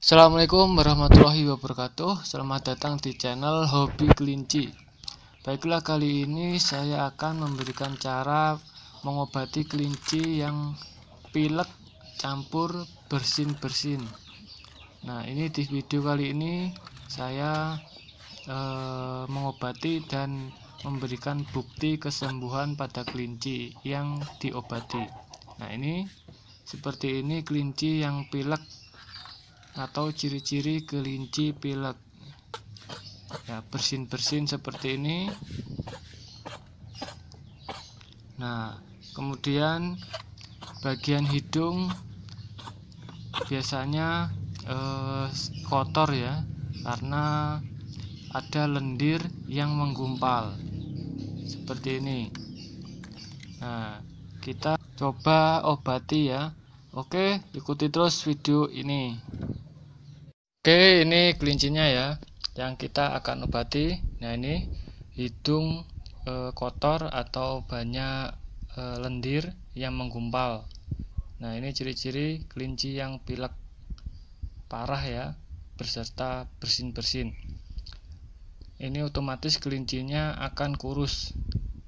Assalamualaikum warahmatullahi wabarakatuh Selamat datang di channel Hobi Kelinci Baiklah kali ini saya akan memberikan cara mengobati kelinci yang pilek campur bersin-bersin Nah ini di video kali ini saya eh, mengobati dan memberikan bukti kesembuhan pada kelinci yang diobati Nah ini seperti ini kelinci yang pilek atau ciri-ciri kelinci pilek ya bersin-bersin seperti ini nah kemudian bagian hidung biasanya eh, kotor ya karena ada lendir yang menggumpal seperti ini nah kita coba obati ya Oke, ikuti terus video ini. Oke, ini kelincinya ya yang kita akan obati. Nah, ini hidung e, kotor atau banyak e, lendir yang menggumpal. Nah, ini ciri-ciri kelinci yang pilek parah ya, berserta bersin-bersin. Ini otomatis kelincinya akan kurus.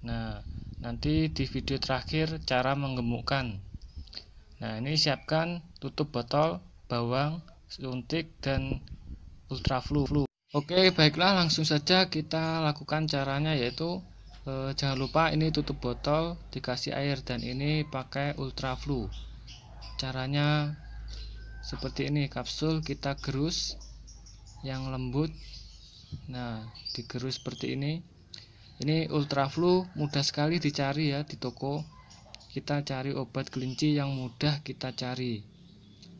Nah, nanti di video terakhir cara menggemukkan. Nah, ini siapkan tutup botol, bawang, suntik, dan flu Oke, baiklah langsung saja kita lakukan caranya yaitu eh, jangan lupa ini tutup botol dikasih air dan ini pakai ultraflu. Caranya seperti ini, kapsul kita gerus yang lembut. Nah, digerus seperti ini. Ini ultraflu mudah sekali dicari ya di toko kita cari obat kelinci yang mudah kita cari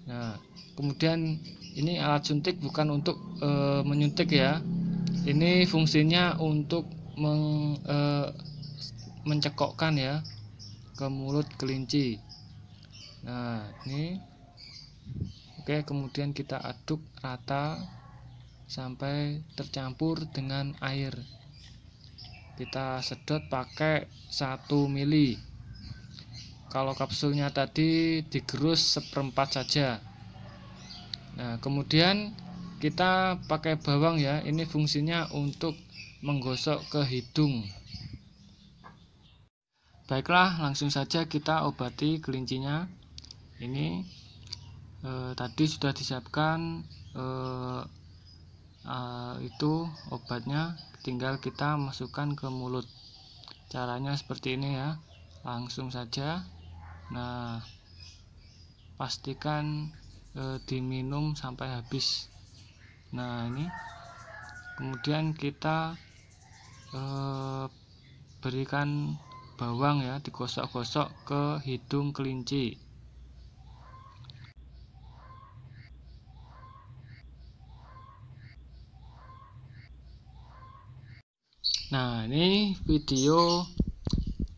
nah kemudian ini alat suntik bukan untuk e, menyuntik ya ini fungsinya untuk meng, e, mencekokkan ya ke mulut kelinci nah ini oke kemudian kita aduk rata sampai tercampur dengan air kita sedot pakai 1 mili kalau kapsulnya tadi digerus seperempat saja nah kemudian kita pakai bawang ya ini fungsinya untuk menggosok ke hidung baiklah langsung saja kita obati kelincinya ini eh, tadi sudah disiapkan eh, eh, itu obatnya tinggal kita masukkan ke mulut caranya seperti ini ya langsung saja nah pastikan e, diminum sampai habis nah ini kemudian kita e, berikan bawang ya digosok-gosok ke hidung kelinci Nah, ini video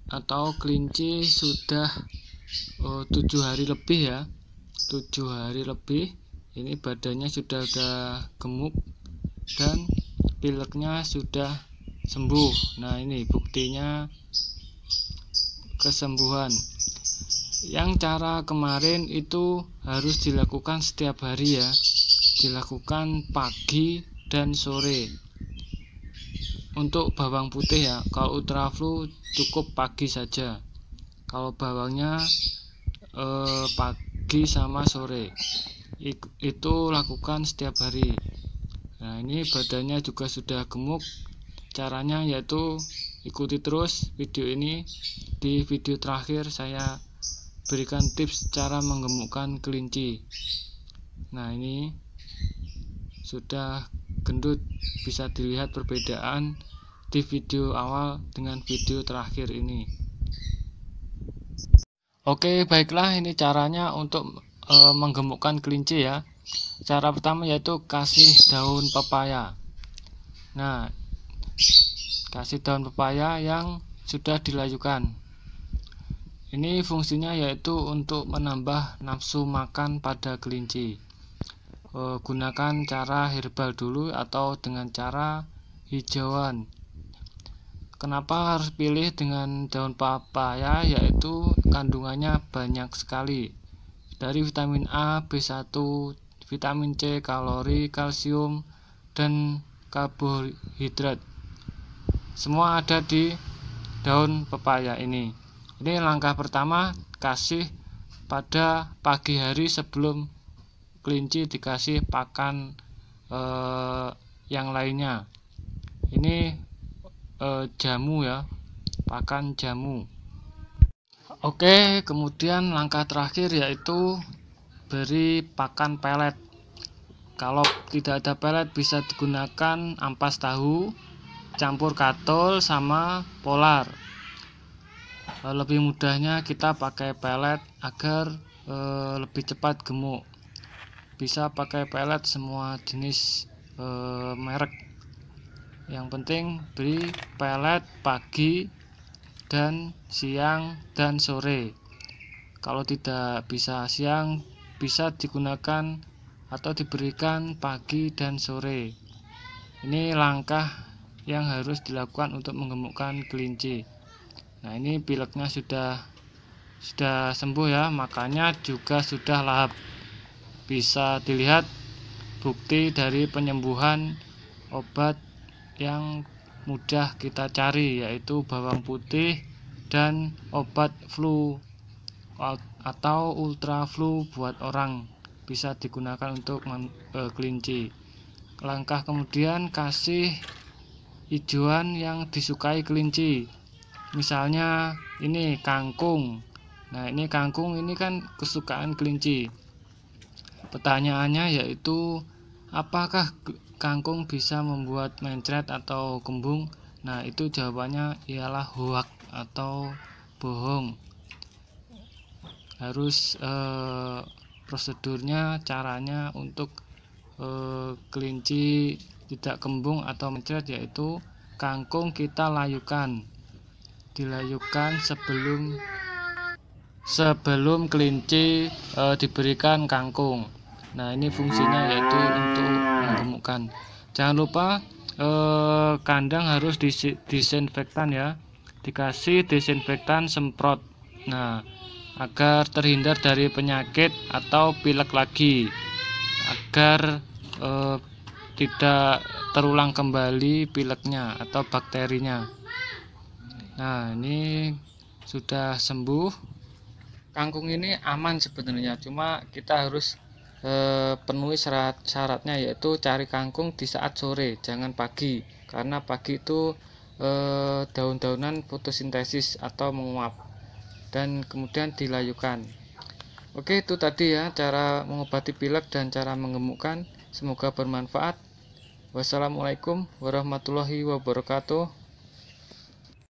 atau kelinci sudah Oh, tujuh hari lebih ya tujuh hari lebih ini badannya sudah udah gemuk dan pileknya sudah sembuh nah ini buktinya kesembuhan yang cara kemarin itu harus dilakukan setiap hari ya dilakukan pagi dan sore untuk bawang putih ya kalau ultraflu cukup pagi saja kalau bawangnya eh, pagi sama sore itu lakukan setiap hari nah ini badannya juga sudah gemuk caranya yaitu ikuti terus video ini di video terakhir saya berikan tips cara menggemukkan kelinci nah ini sudah gendut bisa dilihat perbedaan di video awal dengan video terakhir ini Oke, baiklah ini caranya untuk e, menggemukkan kelinci ya. Cara pertama yaitu kasih daun pepaya. Nah, kasih daun pepaya yang sudah dilayukan. Ini fungsinya yaitu untuk menambah nafsu makan pada kelinci. E, gunakan cara herbal dulu atau dengan cara hijauan Kenapa harus pilih dengan daun papaya? Yaitu kandungannya banyak sekali. Dari vitamin A, B1, vitamin C, kalori, kalsium, dan karbohidrat. Semua ada di daun pepaya ini. Ini langkah pertama, kasih pada pagi hari sebelum kelinci dikasih pakan eh, yang lainnya. Ini uh, jamu ya pakan jamu oke kemudian langkah terakhir yaitu beri pakan pelet kalau tidak ada pelet bisa digunakan ampas tahu campur katul sama polar eh, lebih mudahnya kita pakai pelet agar e, lebih cepat gemuk bisa pakai pelet semua jenis e, merek yang penting beri pelet pagi dan siang dan sore kalau tidak bisa siang bisa digunakan atau diberikan pagi dan sore ini langkah yang harus dilakukan untuk menggemukkan kelinci nah ini pileknya sudah sudah sembuh ya makanya juga sudah lahap bisa dilihat bukti dari penyembuhan obat yang mudah kita cari yaitu bawang putih dan obat flu atau ultra flu buat orang bisa digunakan untuk e, kelinci langkah kemudian kasih hijauan yang disukai kelinci misalnya ini kangkung nah ini kangkung ini kan kesukaan kelinci pertanyaannya yaitu Apakah kangkung bisa membuat mencret atau kembung? Nah, itu jawabannya ialah hoak atau bohong. Harus eh, prosedurnya, caranya untuk eh, kelinci tidak kembung atau mencret yaitu kangkung kita layukan. Dilayukan sebelum sebelum kelinci e, diberikan kangkung. Nah, ini fungsinya yaitu untuk menggemukkan. Jangan lupa eh, kandang harus disinfektan ya. Dikasih disinfektan semprot. Nah, agar terhindar dari penyakit atau pilek lagi. Agar eh, tidak terulang kembali pileknya atau bakterinya. Nah, ini sudah sembuh. Kangkung ini aman sebenarnya, cuma kita harus Eh, penuhi syarat syaratnya yaitu cari kangkung di saat sore jangan pagi karena pagi itu eh, daun-daunan fotosintesis atau menguap dan kemudian dilayukan oke itu tadi ya cara mengobati pilek dan cara menggemukkan semoga bermanfaat wassalamualaikum warahmatullahi wabarakatuh